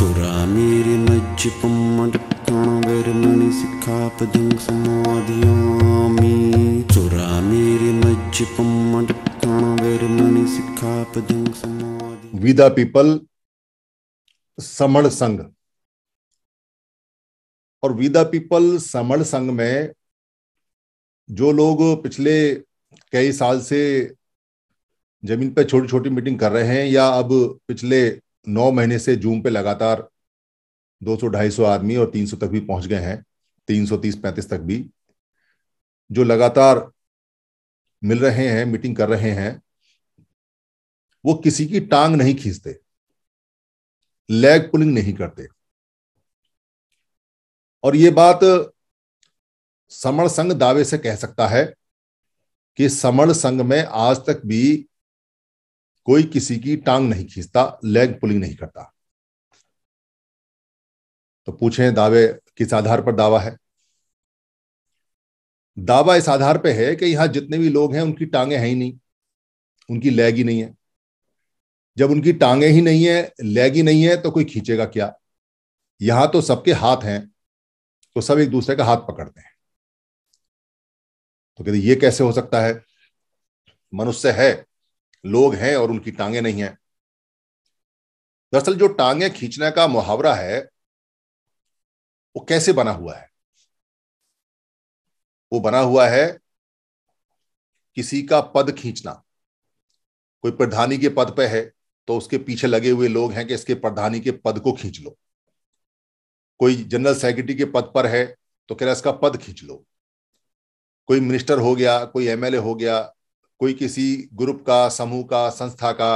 चोरा मेरे मज्ज पम्मण मणि सिखा पदंग समाधियामी चोरा मेरे मज्ज पम्मण मणि सिखा पदंग समाधि विदा पीपल समण संघ और विदा पीपल समण संघ में जो लोग पिछले कई साल से जमीन पर छोटी छोटी मीटिंग कर रहे हैं या अब पिछले नौ महीने से जूम पे लगातार दो सौ ढाई सौ आदमी और तीन सौ तक भी पहुंच गए हैं तीन सौ तीस पैंतीस तक भी जो लगातार मिल रहे हैं मीटिंग कर रहे हैं वो किसी की टांग नहीं खींचते लेग पुलिंग नहीं करते और ये बात समण संघ दावे से कह सकता है कि समर संघ में आज तक भी कोई किसी की टांग नहीं खींचता लेग पुलिंग नहीं करता तो पूछे दावे किस आधार पर दावा है दावा इस आधार पर है कि यहां जितने भी लोग हैं उनकी टांगे हैं ही नहीं उनकी लेग ही नहीं है जब उनकी टांगे ही नहीं है लेग ही नहीं है तो कोई खींचेगा क्या यहां तो सबके हाथ हैं तो सब एक दूसरे का हाथ पकड़ते हैं तो कहते ये कैसे हो सकता है मनुष्य है लोग हैं और उनकी टांगे नहीं हैं दरअसल जो टांगे खींचने का मुहावरा है वो कैसे बना हुआ है वो बना हुआ है किसी का पद खींचना कोई प्रधानी के पद पे है तो उसके पीछे लगे हुए लोग हैं कि इसके प्रधानी के पद को खींच लो कोई जनरल सेक्रेटरी के पद पर है तो कह रहा इसका पद खींच लो कोई मिनिस्टर हो गया कोई एमएलए हो गया कोई किसी ग्रुप का समूह का संस्था का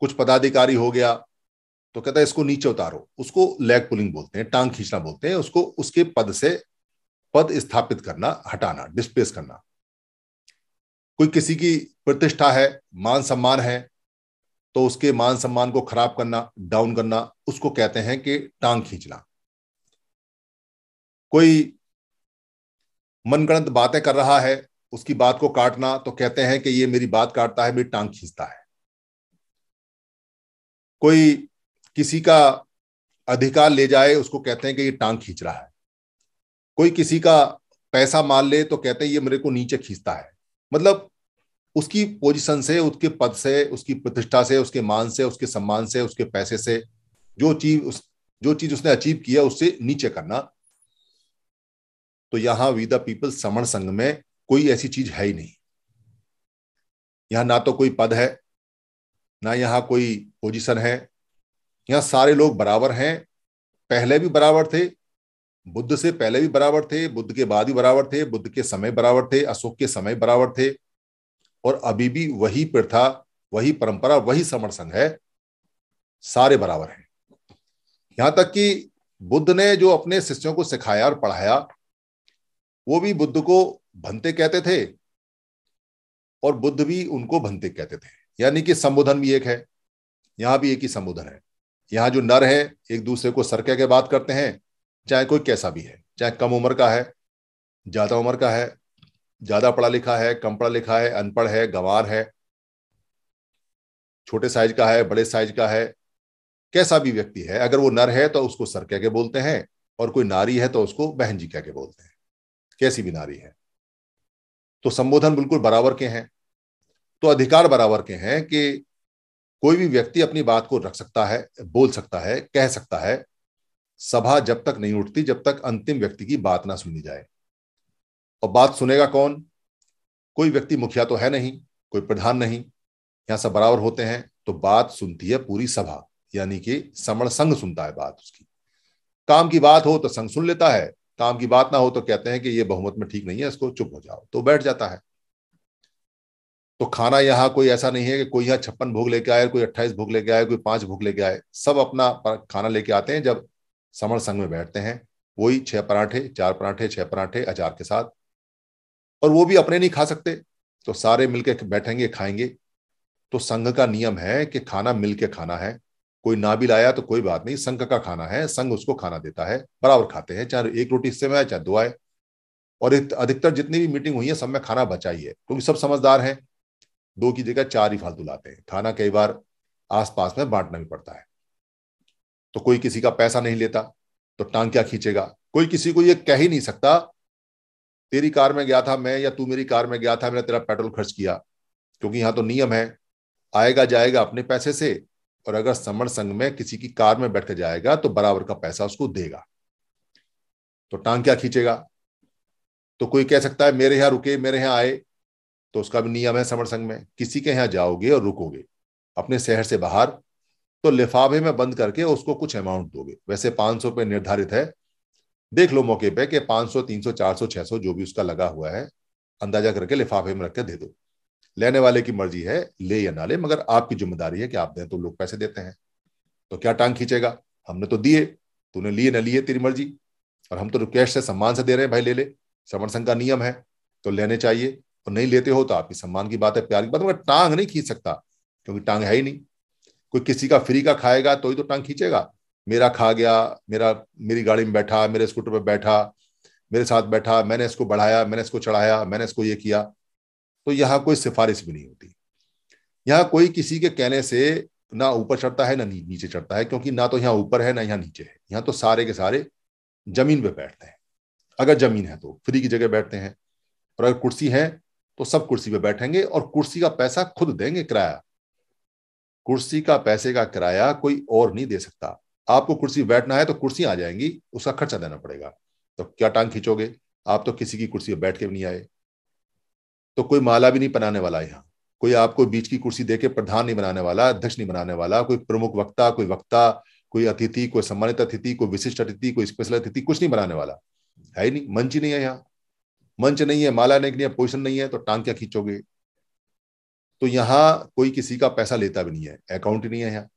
कुछ पदाधिकारी हो गया तो कहता है इसको नीचे उतारो उसको लेग पुलिंग बोलते हैं टांग खींचना बोलते हैं उसको उसके पद से पद स्थापित करना हटाना डिस्प्लेस करना कोई किसी की प्रतिष्ठा है मान सम्मान है तो उसके मान सम्मान को खराब करना डाउन करना उसको कहते हैं कि टांग खींचना कोई मनगणत बातें कर रहा है उसकी बात को काटना तो कहते हैं कि ये मेरी बात काटता है मेरी टांग खींचता है कोई किसी का अधिकार ले जाए उसको कहते हैं कि ये टांग खींच रहा है कोई किसी का पैसा मार ले तो कहते हैं ये मेरे को नीचे खींचता है मतलब उसकी पोजीशन से उसके पद से उसकी प्रतिष्ठा से उसके मान से उसके सम्मान से उसके पैसे से जो चीज उस जो चीज उसने अचीव किया उससे नीचे करना तो यहां वी द पीपल समण संघ में कोई ऐसी चीज है ही नहीं यहां ना तो कोई पद है ना यहाँ कोई पोजीशन है यहां सारे लोग बराबर हैं पहले भी बराबर थे बुद्ध से पहले भी बराबर थे बुद्ध के बाद भी बराबर थे बुद्ध के समय बराबर थे अशोक के समय बराबर थे और अभी भी वही प्रथा वही परंपरा वही समर संघ है सारे बराबर हैं यहां तक कि बुद्ध ने जो अपने शिष्यों को सिखाया और पढ़ाया वो भी बुद्ध को भंते कहते थे और बुद्ध भी उनको भंते कहते थे यानी कि संबोधन भी एक है यहां भी एक ही संबोधन है यहाँ जो नर है एक दूसरे को सर कह के बात करते हैं चाहे कोई कैसा भी है चाहे कम उम्र का है ज्यादा उम्र का है ज्यादा पढ़ा लिखा है कम पढ़ा लिखा है अनपढ़ है गंवार है छोटे साइज का है बड़े साइज का है कैसा भी व्यक्ति है अगर वो नर है तो उसको सर कह के बोलते हैं और कोई नारी है तो उसको बहन जी कह के बोलते हैं कैसी भी नारी है तो संबोधन बिल्कुल बराबर के हैं तो अधिकार बराबर के हैं कि कोई भी व्यक्ति अपनी बात को रख सकता है बोल सकता है कह सकता है सभा जब तक नहीं उठती जब तक अंतिम व्यक्ति की बात ना सुनी जाए और बात सुनेगा कौन कोई व्यक्ति मुखिया तो है नहीं कोई प्रधान नहीं यहां सब बराबर होते हैं तो बात सुनती है पूरी सभा यानी कि समण संघ सुनता है बात उसकी काम की बात हो तो संघ सुन लेता है काम की बात ना हो तो कहते हैं कि ये बहुमत में ठीक नहीं है इसको चुप हो जाओ तो बैठ जाता है तो खाना यहाँ कोई ऐसा नहीं है कि कोई यहाँ छप्पन भोग लेके आए कोई अट्ठाईस भोग लेके आए कोई पांच भोग लेके आए सब अपना खाना लेके आते हैं जब समर संघ में बैठते हैं वही छह पराठे चार पराठे छह पराठे अचार के साथ और वो भी अपने नहीं खा सकते तो सारे मिलके बैठेंगे खाएंगे तो संघ का नियम है कि खाना मिलके खाना है कोई ना भी लाया तो कोई बात नहीं संघ का खाना है संघ उसको खाना देता है बराबर खाते हैं चाहे एक रोटी इससे में आए चाहे दो आए और अधिकतर जितनी भी मीटिंग हुई है सब में खाना बचा ही है क्योंकि सब समझदार हैं दो की जगह चार ही फालतू लाते हैं खाना कई बार आसपास में बांटना भी पड़ता है तो कोई किसी का पैसा नहीं लेता तो टांग क्या खींचेगा कोई किसी को यह कह ही नहीं सकता तेरी कार में गया था मैं या तू मेरी कार में गया था मैंने तेरा पेट्रोल खर्च किया क्योंकि यहां तो नियम है आएगा जाएगा अपने पैसे से और अगर समर संघ में किसी की कार में बैठ कर जाएगा तो बराबर का पैसा उसको देगा तो टांग क्या खींचेगा तो कोई कह सकता है मेरे यहां रुके मेरे यहां आए तो उसका भी नियम है समर संघ में किसी के यहां जाओगे और रुकोगे अपने शहर से बाहर तो लिफाफे में बंद करके उसको कुछ अमाउंट दोगे वैसे पांच सौ पे निर्धारित है देख लो मौके पे कि चार सौ छह सौ जो भी उसका लगा हुआ है अंदाजा करके लिफाफे में रख के दे दो लेने वाले की मर्जी है ले या ना ले मगर आपकी जिम्मेदारी है कि आप दें तो लोग पैसे देते हैं तो क्या टांग खींचेगा हमने तो दिए तूने लिए ना लिए तेरी मर्जी और हम तो रिक्वेस्ट से सम्मान से दे रहे हैं भाई ले ले श्रवण संघ का नियम है तो लेने चाहिए और नहीं लेते हो तो आपकी सम्मान की बात है प्यार की बात मगर टांग नहीं खींच सकता क्योंकि टांग है ही नहीं कोई किसी का फ्री का खाएगा तो ही तो टांग खींचेगा मेरा खा गया मेरा मेरी गाड़ी में बैठा मेरे स्कूटर पर बैठा मेरे साथ बैठा मैंने इसको बढ़ाया मैंने इसको चढ़ाया मैंने इसको ये किया तो यहां कोई सिफारिश भी नहीं होती यहां कोई किसी के कहने से ना ऊपर चढ़ता है ना नीचे चढ़ता है क्योंकि ना तो यहां ऊपर है ना यहाँ नीचे है यहां तो सारे के सारे जमीन पे बैठते हैं अगर जमीन है तो फ्री की जगह बैठते हैं और अगर कुर्सी है तो सब कुर्सी पे बैठेंगे और कुर्सी का पैसा खुद देंगे किराया कुर्सी का पैसे का किराया कोई और नहीं दे सकता आपको कुर्सी बैठना है तो कुर्सी आ जाएंगी उसका खर्चा देना पड़ेगा तो क्या टांग खींचोगे आप तो किसी की कुर्सी पर बैठ के भी नहीं आए तो कोई माला भी नहीं बनाने वाला यहाँ कोई आपको बीच की कुर्सी देके प्रधान नहीं बनाने वाला अध्यक्ष नहीं बनाने वाला कोई प्रमुख वक्ता कोई वक्ता कोई अतिथि कोई सम्मानित अतिथि कोई विशिष्ट अतिथि कोई स्पेशल अतिथि कुछ नहीं बनाने वाला है ही नहीं मंच ही नहीं है यहाँ मंच नहीं है माला नहीं है पोजिशन नहीं है तो टांग क्या खींचोगे तो यहाँ कोई किसी का पैसा लेता भी नहीं है अकाउंट ही नहीं है यहाँ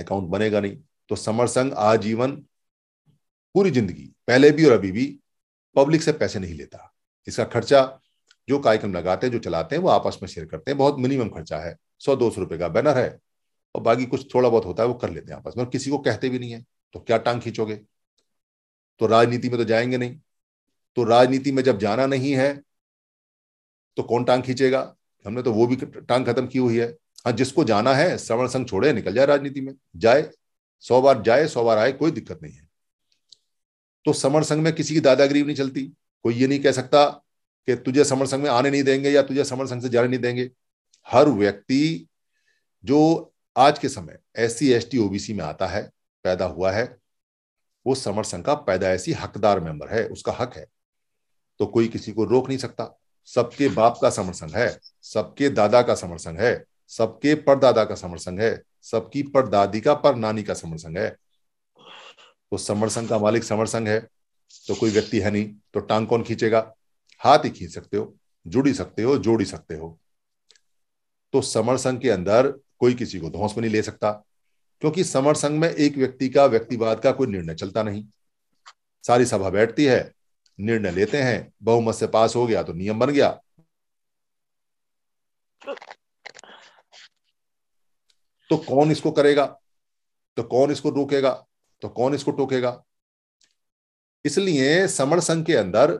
अकाउंट बनेगा नहीं तो समर संघ आजीवन पूरी जिंदगी पहले भी और अभी भी पब्लिक से पैसे नहीं लेता इसका खर्चा जो कार्यक्रम लगाते हैं जो चलाते हैं वो आपस में शेयर करते हैं बहुत मिनिमम खर्चा है सौ दो सौ रुपए का बैनर है और बाकी कुछ थोड़ा बहुत होता है वो कर लेते हैं आपस में और किसी को कहते भी नहीं है तो क्या टांग खींचोगे तो राजनीति में तो जाएंगे नहीं तो राजनीति में जब जाना नहीं है तो कौन टांग खींचेगा हमने तो वो भी टांग खत्म की हुई है हाँ जिसको जाना है श्रवण संघ छोड़े निकल जाए राजनीति में जाए सौ बार जाए सौ बार आए कोई दिक्कत नहीं है तो समर संघ में किसी की दादागिरी नहीं चलती कोई ये नहीं कह सकता कि तुझे समर संघ में आने नहीं देंगे या तुझे समर संघ से जाने नहीं देंगे हर व्यक्ति जो आज के समय S C S T OBC में आता है पैदा हुआ है वो समर संघ का पैदाइशी हकदार मेंबर है उसका हक है तो कोई किसी को रोक नहीं सकता सबके बाप का समर संघ है सबके दादा का समर संघ है सबके परदादा का समर संघ है सबकी परदादी का पर नानी का समर संघ है तो समर संघ का मालिक समर संघ है तो कोई व्यक्ति है नहीं तो टांग कौन खींचेगा हाथ ही खींच सकते हो जुड़ी सकते हो जोड़ी सकते हो तो समर संघ के अंदर कोई किसी को धौस में नहीं ले सकता क्योंकि समर संघ में एक व्यक्ति का व्यक्तिवाद का कोई निर्णय चलता नहीं सारी सभा बैठती है निर्णय लेते हैं बहुमत से पास हो गया तो नियम बन गया तो कौन इसको करेगा तो कौन इसको रोकेगा तो कौन इसको टोकेगा इसलिए समर संघ के अंदर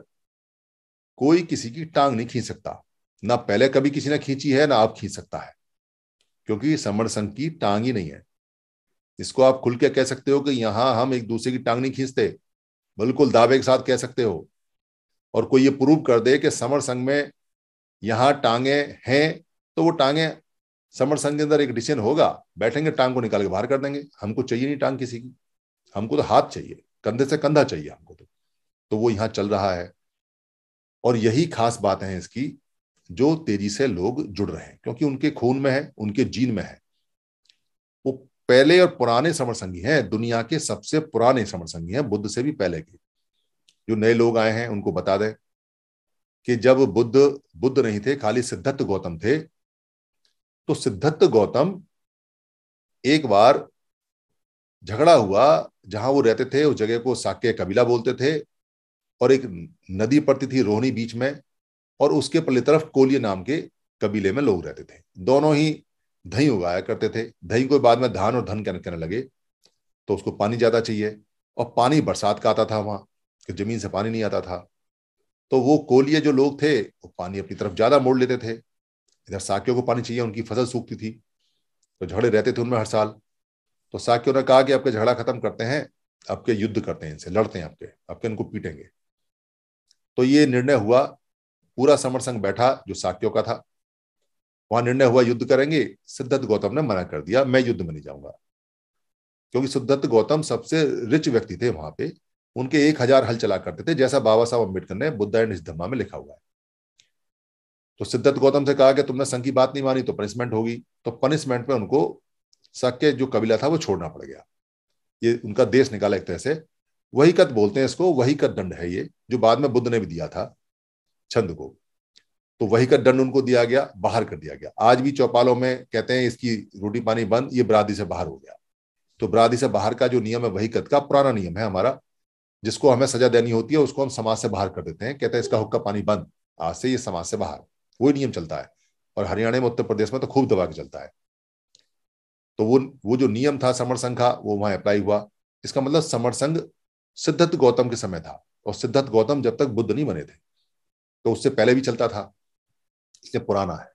कोई किसी की टांग नहीं खींच सकता ना पहले कभी किसी ने खींची है ना आप खींच सकता है क्योंकि समण संघ की टांग ही नहीं है इसको आप खुल के कह सकते हो कि यहां हम एक दूसरे की टांग नहीं खींचते बिल्कुल दावे के साथ कह सकते हो और कोई ये प्रूव कर दे कि समर संघ में यहां टांगे हैं तो वो टांगे समर संघ के अंदर एक डिसीजन होगा बैठेंगे टांग को निकाल के बाहर कर देंगे हमको चाहिए नहीं टांग किसी की हमको तो हाथ चाहिए कंधे से कंधा चाहिए हमको तो तो वो यहाँ चल रहा है और यही खास बात है इसकी जो तेजी से लोग जुड़ रहे हैं क्योंकि उनके खून में है उनके जीन में है वो पहले और पुराने समर संघी हैं दुनिया के सबसे पुराने समर संघी हैं बुद्ध से भी पहले के जो नए लोग आए हैं उनको बता दें कि जब बुद्ध बुद्ध नहीं थे खाली सिद्धत्त गौतम थे तो सिद्धत्त गौतम एक बार झगड़ा हुआ जहां वो रहते थे उस जगह को साक्य कबीला बोलते थे और एक नदी पड़ती थी रोहनी बीच में और उसके पल्ले तरफ कोलिया नाम के कबीले में लोग रहते थे दोनों ही दही उगाया करते थे दही को बाद में धान और धन कहने लगे तो उसको पानी ज़्यादा चाहिए और पानी बरसात का आता था वहां कि जमीन से पानी नहीं आता था तो वो कोलिया जो लोग थे वो पानी अपनी तरफ ज़्यादा मोड़ लेते थे इधर साकियों को पानी चाहिए उनकी फसल सूखती थी तो झगड़े रहते थे उनमें हर साल तो साकियों ने कहा कि आपके झगड़ा खत्म करते हैं आपके युद्ध करते हैं इनसे लड़ते हैं आपके आपके इनको पीटेंगे तो ये निर्णय हुआ पूरा समर संघ बैठा जो साक्यों का था वहां निर्णय हुआ युद्ध करेंगे सिद्धार्थ गौतम ने मना कर दिया मैं युद्ध में नहीं जाऊंगा क्योंकि सिद्धार्थ गौतम सबसे रिच व्यक्ति थे वहां पे उनके एक हजार हल चला करते थे जैसा बाबा साहब अम्बेडकर ने बुद्धा एंड धम्मा में लिखा हुआ है तो सिद्धार्थ गौतम से कहा कि तुमने संघ की बात नहीं मानी तो पनिशमेंट होगी तो पनिशमेंट में उनको सक्य जो कबीला था वो छोड़ना पड़ गया ये उनका देश निकाला एक तरह से कत बोलते हैं इसको वही कत दंड है ये जो बाद में बुद्ध ने भी दिया था छंद को तो वही कत दंड उनको दिया गया बाहर कर दिया गया आज भी चौपालों में कहते हैं इसकी रोटी पानी बंद ये बरादी से बाहर हो गया तो बरादी से बाहर का जो नियम है वही कत का पुराना नियम है हमारा जिसको हमें सजा देनी होती है उसको हम समाज से बाहर कर देते हैं कहते हैं इसका हुक्का पानी बंद आज से ये समाज से बाहर वही नियम चलता है और हरियाणा में उत्तर प्रदेश में तो खूब दबा के चलता है तो वो वो जो नियम था समर संघ का वो वहां अप्लाई हुआ इसका मतलब समर संघ सिद्धार्थ गौतम के समय था और सिद्धार्थ गौतम जब तक बुद्ध नहीं बने थे तो उससे पहले भी चलता था इसलिए पुराना है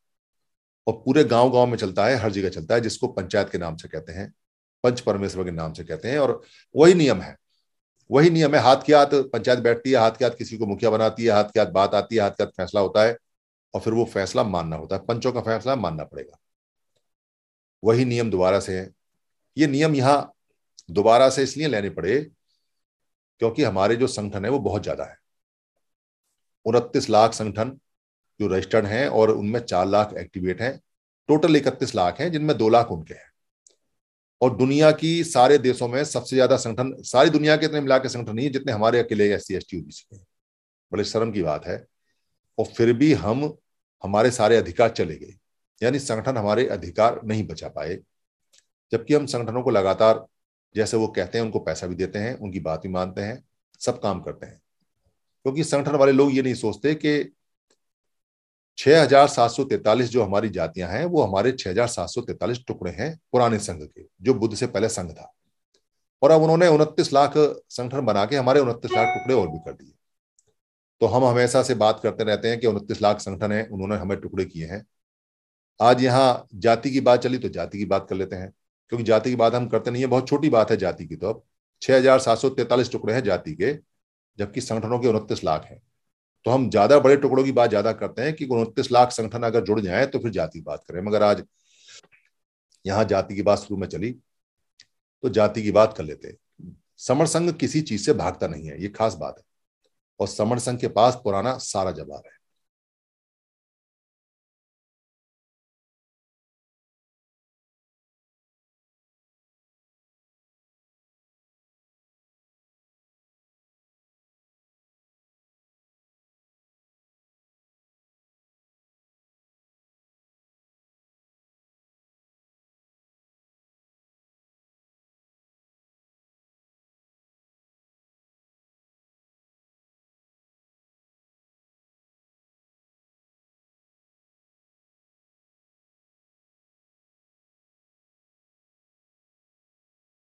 और पूरे गांव गांव में चलता है हर जगह चलता है जिसको पंचायत के नाम से कहते हैं पंच परमेश्वर के नाम से कहते हैं और वही नियम है वही नियम है हाथ के हाथ पंचायत बैठती है हाथ के हाथ किसी को मुखिया बनाती है हाथ के हाथ बात आती है हाथ के हाथ फैसला होता है और फिर वो फैसला मानना होता है पंचों का फैसला मानना पड़ेगा वही नियम दोबारा से है ये नियम यहाँ दोबारा से इसलिए लेने पड़े क्योंकि हमारे जो संगठन है वो बहुत ज्यादा है उनतीस लाख संगठन जो रजिस्टर्ड हैं और उनमें चार लाख एक्टिवेट हैं टोटल इकतीस लाख हैं जिनमें दो लाख उनके हैं और दुनिया की सारे देशों में सबसे ज्यादा संगठन सारी दुनिया के इतने मिला के संगठन नहीं है जितने हमारे अकेले एस सी एस टी के बड़े शर्म की बात है और फिर भी हम हमारे सारे अधिकार चले गए यानी संगठन हमारे अधिकार नहीं बचा पाए जबकि हम संगठनों को लगातार जैसे वो कहते हैं उनको पैसा भी देते हैं उनकी बात भी मानते हैं सब काम करते हैं क्योंकि संगठन वाले लोग ये नहीं सोचते कि छह हजार सात सौ तैतालीस जो हमारी जातियां हैं वो हमारे हजार सात सौ तैतालीस टुकड़े हैं पुराने संघ के जो बुद्ध से पहले संघ था और अब उन्होंने उनतीस लाख संगठन बना के हमारे उनतीस लाख टुकड़े और भी कर दिए तो हम हमेशा से बात करते रहते हैं कि उनतीस लाख संगठन है उन्होंने हमें टुकड़े किए हैं आज यहाँ जाति की बात चली तो जाति की बात कर लेते हैं क्योंकि जाति की बात हम करते नहीं है बहुत छोटी बात है जाति की तो अब छह हजार सात सौ तैतालीस टुकड़े हैं जाति के जबकि संगठनों के उनतीस लाख हैं तो हम ज्यादा बड़े टुकड़ों की बात ज्यादा करते हैं कि उनतीस लाख संगठन अगर जुड़ जाए तो फिर जाति की बात करें मगर आज यहाँ जाति की बात शुरू में चली तो जाति की बात कर लेते समर संघ किसी चीज से भागता नहीं है ये खास बात है और समर संघ के पास पुराना सारा जवाब है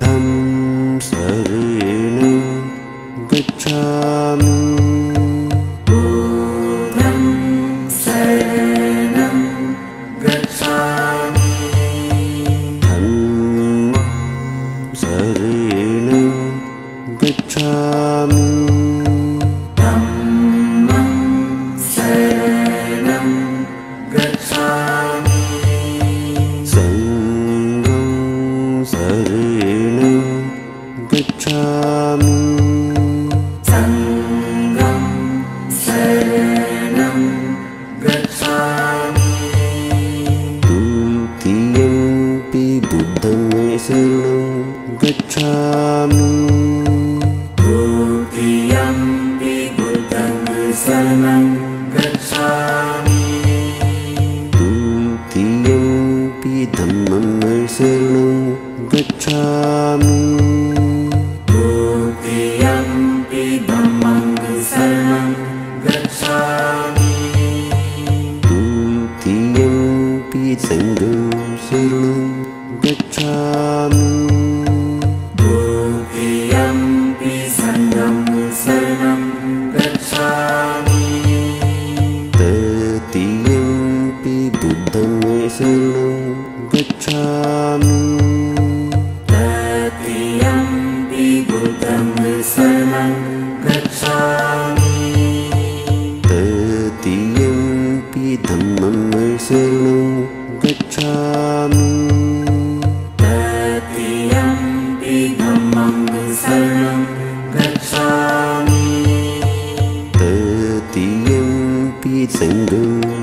तं सरेण गच्छामि गच्छामि तृस गच्छामि ततिय पिस